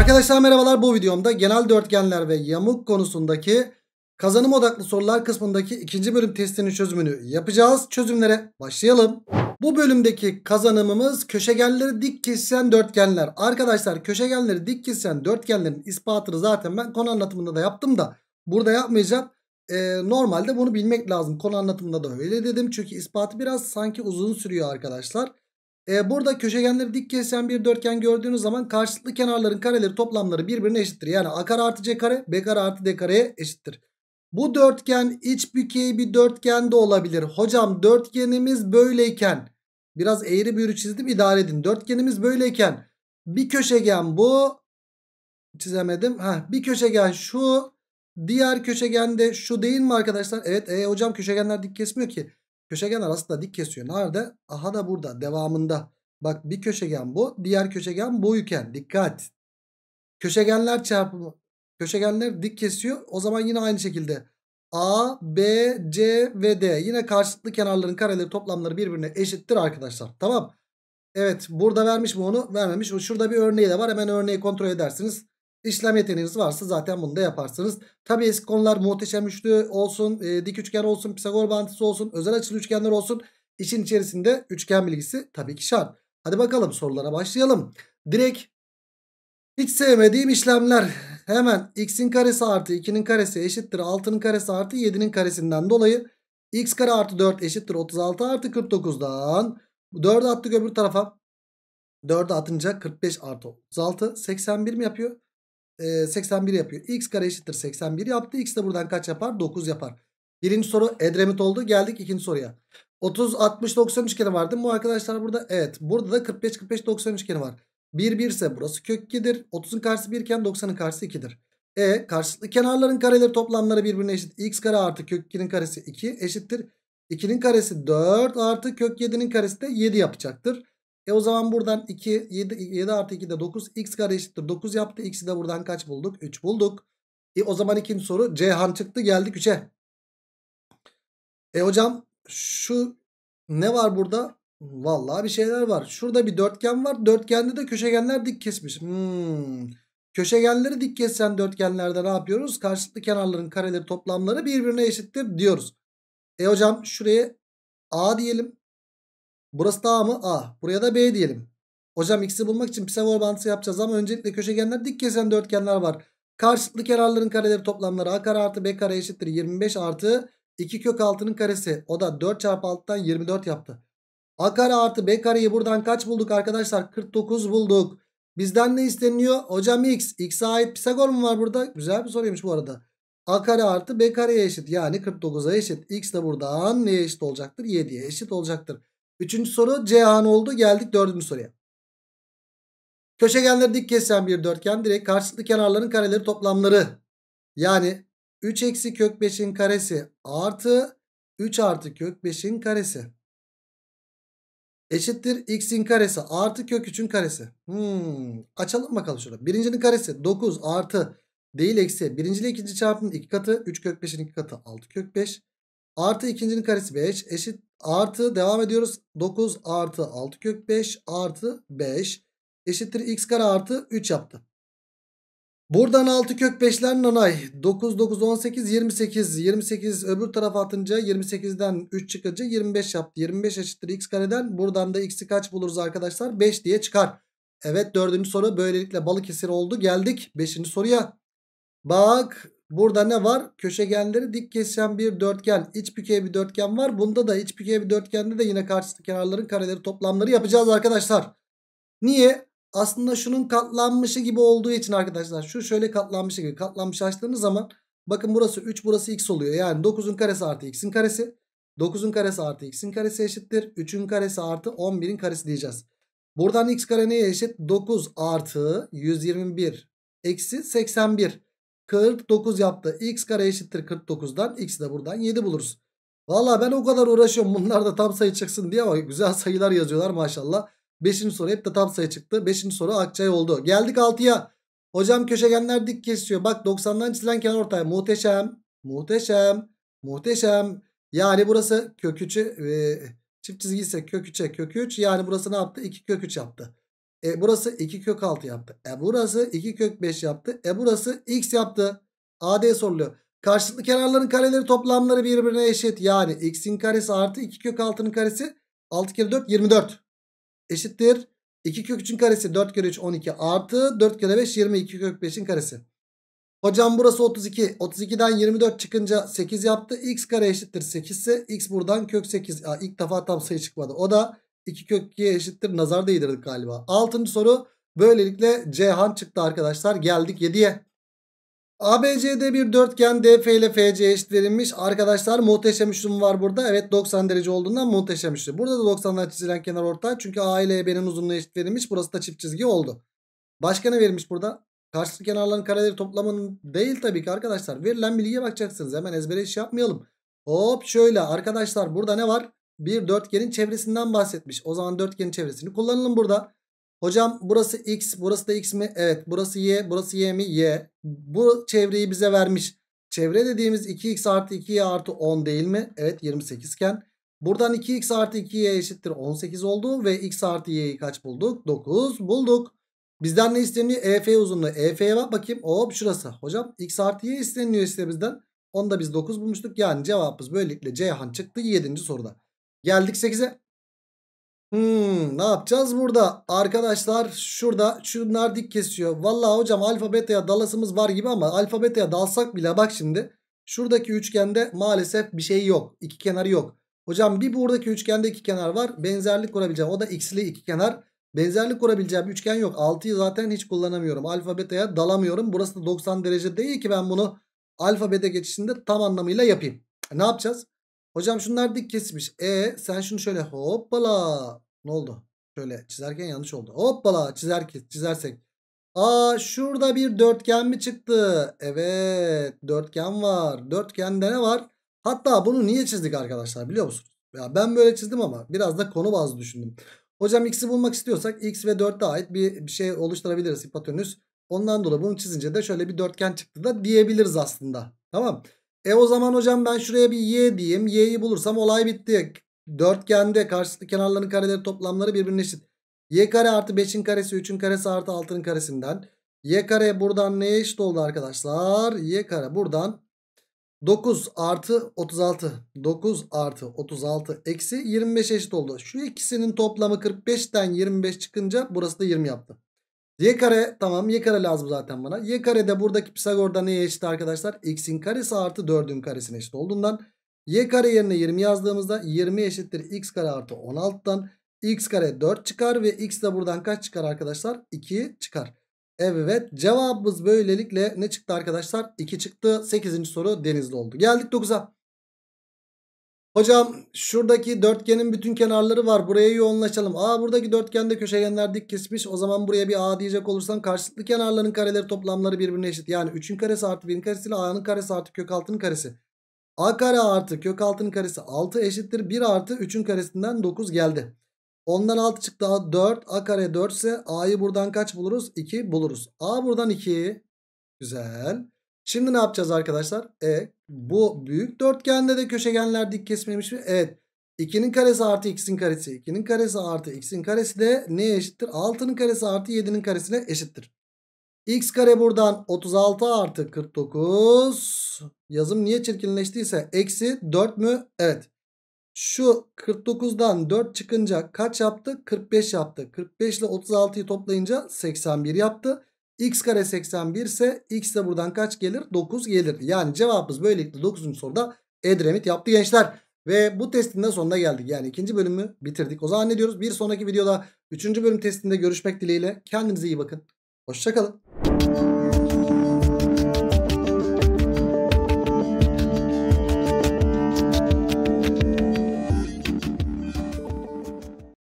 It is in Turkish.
Arkadaşlar merhabalar bu videomda genel dörtgenler ve yamuk konusundaki kazanım odaklı sorular kısmındaki ikinci bölüm testinin çözümünü yapacağız. Çözümlere başlayalım. Bu bölümdeki kazanımımız köşegenleri dik kesen dörtgenler. Arkadaşlar köşegenleri dik kesen dörtgenlerin ispatını zaten ben konu anlatımında da yaptım da burada yapmayacağım. Ee, normalde bunu bilmek lazım. Konu anlatımında da öyle dedim. Çünkü ispatı biraz sanki uzun sürüyor arkadaşlar. E, burada köşegenleri dik kesen bir dörtgen gördüğünüz zaman karşılıklı kenarların kareleri toplamları birbirine eşittir. Yani a kare artı c kare b kare artı d kareye eşittir. Bu dörtgen iç bükey bir dörtgen de olabilir. Hocam dörtgenimiz böyleyken biraz eğri büğrü çizdim idare edin. Dörtgenimiz böyleyken bir köşegen bu çizemedim. Heh, bir köşegen şu diğer köşegen de şu değil mi arkadaşlar? Evet e, hocam köşegenler dik kesmiyor ki. Köşegen arasında dik kesiyor. Nerede? Aha da burada devamında. Bak bir köşegen bu diğer köşegen boyuken dikkat. Köşegenler çarpımı köşegenler dik kesiyor. O zaman yine aynı şekilde A, B, C ve D yine karşılıklı kenarların kareleri toplamları birbirine eşittir arkadaşlar. Tamam. Evet burada vermiş mi onu? Vermemiş. Şurada bir örneği de var. Hemen örneği kontrol edersiniz. İşlem yeteneğiniz varsa zaten bunu da yaparsınız. Tabi eski konular muhteşem üçlü olsun, e, dik üçgen olsun, Pisagor bağıntısı olsun, özel açılı üçgenler olsun. İşin içerisinde üçgen bilgisi tabii ki şart. Hadi bakalım sorulara başlayalım. Direkt hiç sevmediğim işlemler. Hemen x'in karesi artı 2'nin karesi eşittir 6'nın karesi artı 7'nin karesinden dolayı x kare artı 4 eşittir 36 artı 49'dan 4 attık öbür tarafa. 4 atınca 45 artı 36 81 mi yapıyor? 81 e, yapıyor. X kare eşittir 81 yaptı. X de buradan kaç yapar? 9 yapar. Birinci soru Edremit oldu. Geldik ikinci soruya. 30, 60, 90 üçgeni vardı. Bu arkadaşlar burada evet. Burada da 45, 45, 90 üçgeni var. 1, 1 ise burası kök 2'dir. 30'un karşısı 1 iken 90'ın karşısı 2'dir. E karşılıklı kenarların kareleri toplamları birbirine eşit. X kare artı kök 2'nin karesi 2 eşittir. 2'nin karesi 4 artı kök 7'nin karesi de 7 yapacaktır. E o zaman buradan 2 7, 7 artı 2 de 9 x kare eşittir 9 yaptı. X'i de buradan kaç bulduk? 3 bulduk. E o zaman ikinci soru C Cihan çıktı geldik 3'e. E hocam şu ne var burada? Vallahi bir şeyler var. Şurada bir dörtgen var. Dörtgende de köşegenler dik kesmiş. Hmm. Köşegenleri dik kesen dörtgenlerde ne yapıyoruz? Karşılıklı kenarların kareleri toplamları birbirine eşittir diyoruz. E hocam şuraya A diyelim. Burası A mı? A. Buraya da B diyelim. Hocam x'i bulmak için Pisagor bağıntısı yapacağız ama öncelikle köşegenler dik kesen dörtgenler var. Karşılıklı kenarların kareleri toplamları a kare artı b kare eşittir 25 artı 2 kök 6'nın karesi. O da 4 çarpı 6'dan 24 yaptı. A kare artı B kareyi buradan kaç bulduk arkadaşlar? 49 bulduk. Bizden ne isteniyor? Hocam x. X'e ait Pisagor mu var burada? Güzel bir soruymuş bu arada. A kare artı B kareye eşit. Yani 49'a eşit. X de buradan neye eşit olacaktır? 7'ye eşit olacaktır. Üçüncü soru Cihan oldu. Geldik dördüncü soruya. Köşegenleri dik kesen bir dörtgen direk. karşılıklı kenarların kareleri toplamları. Yani 3 eksi kök 5'in karesi artı 3 artı kök 5'in karesi. Eşittir x'in karesi artı kök 3'ün karesi. Hmm. Açalım bakalım şurada. Birincinin karesi 9 artı değil eksi. Birinci ile ikinci çarpımın 2 katı. 3 kök 5'in 2 katı 6 kök 5. Artı ikincinin karesi 5 eşittir Artı devam ediyoruz. 9 artı 6 kök 5 artı 5 eşittir x kare artı 3 yaptı. Buradan 6 kök 5'ler nanay. 9, 9, 18, 28. 28 öbür tarafa atınca 28'den 3 çıkınca 25 yaptı. 25 eşittir x kareden. Buradan da x'i kaç buluruz arkadaşlar? 5 diye çıkar. Evet dördüncü soru böylelikle balık esir oldu. Geldik beşinci soruya. Bak Burada ne var? Köşegenleri dik kesen bir dörtgen. İç bükey bir dörtgen var. Bunda da iç bükey bir dörtgende de yine karşılıklı kenarların kareleri toplamları yapacağız arkadaşlar. Niye? Aslında şunun katlanmışı gibi olduğu için arkadaşlar. Şu şöyle katlanmışı gibi. Katlanmış açtığınız zaman bakın burası 3 burası x oluyor. Yani 9'un karesi artı x'in karesi. 9'un karesi artı x'in karesi eşittir. 3'ün karesi artı 11'in karesi diyeceğiz. Buradan x kare neye eşit? 9 artı 121 eksi 81. 49 yaptı. X kare eşittir 49'dan. X'i de buradan 7 buluruz. Valla ben o kadar uğraşıyorum. Bunlar da tam sayı çıksın diye ama güzel sayılar yazıyorlar maşallah. 5. soru hep de tam sayı çıktı. 5. soru Akçay oldu. Geldik 6'ya. Hocam köşegenler dik kesiyor. Bak 90'dan çizilen kenar ortaya. Muhteşem. Muhteşem. Muhteşem. Yani burası kök 3'ü e, çift çizgi ise kök 3'e kök 3. Yani burası ne yaptı? 2 kök 3 yaptı. E burası 2 kök 6 yaptı. E burası 2 kök 5 yaptı. E burası x yaptı. AD soruluyor. Karşılıklı kenarların kareleri toplamları birbirine eşit. Yani x'in karesi artı 2 kök 6'nın karesi 6 kere 4 24 eşittir. 2 kök 3'ün karesi 4 kere 3 12 artı 4 kere 5 22 kök 5'in karesi. Hocam burası 32. 32'den 24 çıkınca 8 yaptı. X kare eşittir 8 ise X buradan kök 8. Aa, ilk defa tam sayı çıkmadı. O da 2 kök 2'ye eşittir. Nazar değdirdik galiba. 6. soru. Böylelikle Cihan çıktı arkadaşlar. Geldik 7'ye. ABCD bir dörtgen DF ile FC eşit verilmiş. Arkadaşlar muhteşem üçlüm var burada. Evet 90 derece olduğundan muhteşem üçlü. Burada da 90'dan çizilen kenar ortay. Çünkü A ile EB'nin uzunluğu eşit verilmiş. Burası da çift çizgi oldu. Başka ne verilmiş burada? Karşılıklı kenarların kareleri toplamının değil tabii ki arkadaşlar. Verilen bilgiye bakacaksınız. Hemen ezbere iş yapmayalım. Hop şöyle arkadaşlar burada ne var? bir dörtgenin çevresinden bahsetmiş. O zaman dörtgenin çevresini kullanalım burada. Hocam burası x, burası da x mi? Evet. Burası y, burası y mi? Y. Bu çevreyi bize vermiş. Çevre dediğimiz 2x artı 2y artı 10 değil mi? Evet 28 iken. Buradan 2x artı 2y eşittir 18 oldu ve x artı y'yi kaç bulduk? 9 bulduk. Bizden ne isteniyor? EF uzunluğu. EF'ye bak bakayım. Hop şurası. Hocam x artı y isteniyor işte bizden. onda biz 9 bulmuştuk. Yani cevabımız böylelikle Ceyhan çıktı 7. soruda. Geldik 8'e. Hmm, ne yapacağız burada? Arkadaşlar şurada şunlar dik kesiyor. Vallahi hocam alfa beta'ya dalasımız var gibi ama alfa beta'ya dalsak bile bak şimdi. Şuradaki üçgende maalesef bir şey yok. İki kenarı yok. Hocam bir buradaki üçgende iki kenar var. Benzerlik kurabileceğim. O da x'li iki kenar. Benzerlik kurabileceğim üçgen yok. 6'yı zaten hiç kullanamıyorum. Alfa beta'ya dalamıyorum. Burası da 90 derece değil ki ben bunu alfa beta geçişinde tam anlamıyla yapayım. E, ne yapacağız? Hocam şunlar dik kesmiş. E sen şunu şöyle hoppala. Ne oldu? Şöyle çizerken yanlış oldu. Hoppala çizer, çizersek. Aa şurada bir dörtgen mi çıktı? Evet dörtgen var. Dörtgende ne var? Hatta bunu niye çizdik arkadaşlar biliyor musunuz? Ya ben böyle çizdim ama biraz da konu bazlı düşündüm. Hocam x'i bulmak istiyorsak x ve 4'e ait bir, bir şey oluşturabiliriz hipotenüs. Ondan dolayı bunu çizince de şöyle bir dörtgen çıktı da diyebiliriz aslında. Tamam. E o zaman hocam ben şuraya bir y diyeyim. Y'yi bulursam olay bitti. Dörtgende karşılıklı kenarların kareleri toplamları birbirine eşit. Y kare artı 5'in karesi 3'ün karesi artı 6'nın karesinden. Y kare buradan neye eşit oldu arkadaşlar? Y kare buradan 9 artı 36. 9 artı 36 eksi 25 eşit oldu. Şu ikisinin toplamı 45'ten 25 çıkınca burası da 20 yaptı. Y kare tamam y kare lazım zaten bana. Y kare de buradaki Pisagor'da neye eşit arkadaşlar? X'in karesi artı 4'ün karesine eşit olduğundan y kare yerine 20 yazdığımızda 20 eşittir x kare artı 16'dan x kare 4 çıkar ve x de buradan kaç çıkar arkadaşlar? 2 çıkar. Evet cevabımız böylelikle ne çıktı arkadaşlar? 2 çıktı. 8. soru denizli oldu. Geldik 9'a. Hocam şuradaki dörtgenin bütün kenarları var. Buraya yoğunlaşalım. Aa buradaki dörtgende köşegenler dik kesmiş. O zaman buraya bir A diyecek olursam karşılıklı kenarların kareleri toplamları birbirine eşit. Yani 3'ün karesi artı 1'in karesi ile A'nın karesi artı kök altının karesi. A kare artı kök altının karesi 6 eşittir. 1 artı 3'ün karesinden 9 geldi. Ondan 6 çıktı A 4. A kare 4 ise A'yı buradan kaç buluruz? 2 buluruz. A buradan 2. Güzel. Şimdi ne yapacağız arkadaşlar? E bu büyük dörtgende de köşegenler dik kesmemiş mi? Evet. 2'nin karesi artı x'in karesi. 2'nin karesi artı x'in karesi de neye eşittir? 6'nın karesi artı 7'nin karesine eşittir. x kare buradan 36 artı 49. Yazım niye çirkinleştiyse eksi 4 mü? Evet. Şu 49'dan 4 çıkınca kaç yaptı? 45 yaptı. 45 ile 36'yı toplayınca 81 yaptı. X kare 81 ise X de buradan kaç gelir? 9 gelirdi. Yani cevabımız böylelikle 9. soruda Edremit yaptı gençler. Ve bu testin de sonuna geldik. Yani ikinci bölümü bitirdik. O zaman ne diyoruz? Bir sonraki videoda 3. bölüm testinde görüşmek dileğiyle. Kendinize iyi bakın. Hoşçakalın.